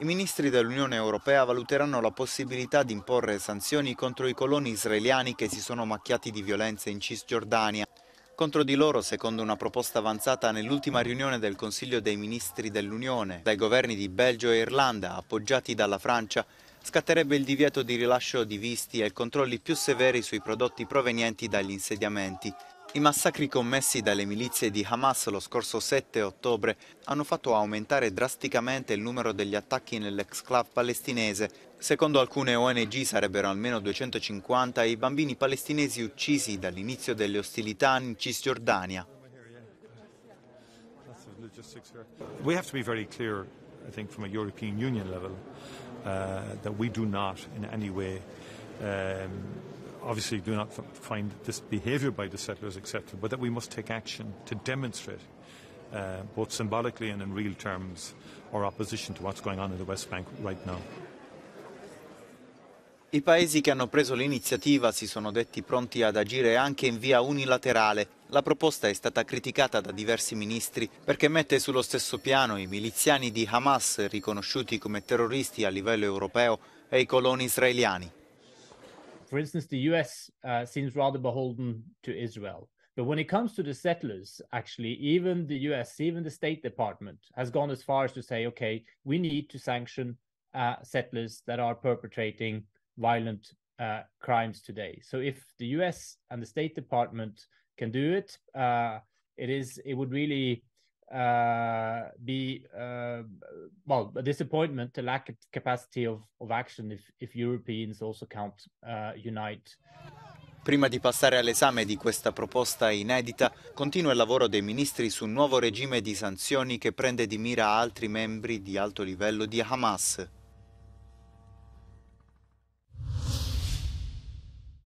I ministri dell'Unione Europea valuteranno la possibilità di imporre sanzioni contro i coloni israeliani che si sono macchiati di violenza in Cisgiordania. Contro di loro, secondo una proposta avanzata nell'ultima riunione del Consiglio dei Ministri dell'Unione, dai governi di Belgio e Irlanda, appoggiati dalla Francia, scatterebbe il divieto di rilascio di visti e controlli più severi sui prodotti provenienti dagli insediamenti. I massacri commessi dalle milizie di Hamas lo scorso 7 ottobre hanno fatto aumentare drasticamente il numero degli attacchi nell'exclave palestinese. Secondo alcune ONG sarebbero almeno 250 i bambini palestinesi uccisi dall'inizio delle ostilità in Cisgiordania. We have to be very clear, I think, from a European Union level, uh, that we do not in any way um, obviously do not find this behavior by the settlers acceptable, but that we must take action to demonstrate, uh, both symbolically and in real terms, our opposition to what's going on in the West Bank right now. I paesi che hanno preso l'iniziativa si sono detti pronti ad agire anche in via unilaterale. La proposta è stata criticata da diversi ministri perché mette sullo stesso piano i miliziani di Hamas riconosciuti come terroristi a livello europeo e i coloni israeliani. For instance, the US uh, seems rather beholden to Israel. But when it comes to the settlers, actually, even the US, even the State Department has gone as far as to say, okay, we need to sanction uh, settlers that are perpetrating violent uh, crimes today. So if the US and the State Department can do it, uh, it is it would really uh, be uh, well a disappointment, a lack of capacity of, of action if, if Europeans also can't uh, unite. Prima di passare all'esame di questa proposta inedita, continua il lavoro dei ministri su un nuovo regime di sanzioni che prende di mira altri membri di alto livello di Hamas.